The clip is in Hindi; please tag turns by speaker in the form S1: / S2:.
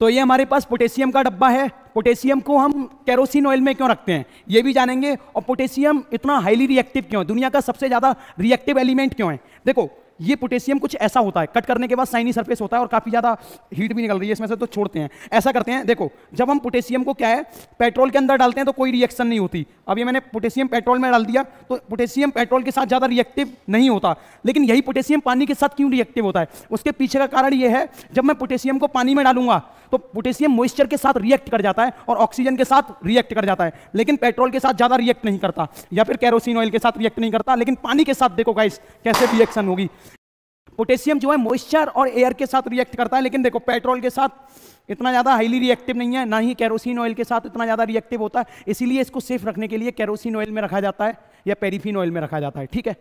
S1: तो ये हमारे पास पोटेशियम का डब्बा है पोटेशियम को हम कैरोसिन ऑयल में क्यों रखते हैं ये भी जानेंगे और पोटेशियम इतना हाईली रिएक्टिव क्यों है दुनिया का सबसे ज़्यादा रिएक्टिव एलिमेंट क्यों है देखो ये पोटेशियम कुछ ऐसा होता है कट करने के बाद साइनी सरफेस होता है और काफ़ी ज़्यादा हीट भी निकल रही है इसमें से तो छोड़ते हैं ऐसा करते हैं देखो जब हम पोटेशियम को क्या है पेट्रोल के अंदर डालते हैं तो कोई रिएक्शन नहीं होती अभी मैंने पोटेशियम पेट्रोल में डाल दिया तो पोटेशियम पेट्रोल के साथ ज़्यादा रिएक्टिव नहीं होता लेकिन यही पोटेशियम पानी के साथ क्यों रिएक्टिव होता है उसके पीछे का कारण ये है जब मैं पोटेशियम को पानी में डालूंगा तो पोटेशियम मॉइस्चर के साथ रिएक्ट कर जाता है और ऑक्सीजन के साथ रिएक्ट कर जाता है लेकिन पेट्रोल के साथ ज़्यादा रिएक्ट नहीं करता या फिर कैरोसिन ऑयल के साथ रिएक्ट नहीं करता लेकिन पानी के साथ देखो गाइस कैसे रिएक्शन होगी पोटेशियम जो है मॉइस्चर और एयर के साथ रिएक्ट करता है लेकिन देखो पेट्रोल के साथ इतना ज़्यादा हाईली रिएक्टिव नहीं है ना ही कैरोसिन ऑयल के साथ इतना ज़्यादा रिएक्टिव होता है इसीलिए इसको सेफ रखने के लिए कैरोसिन ऑयल में रखा जाता है या पेरीफिन ऑयल में रखा जाता है ठीक है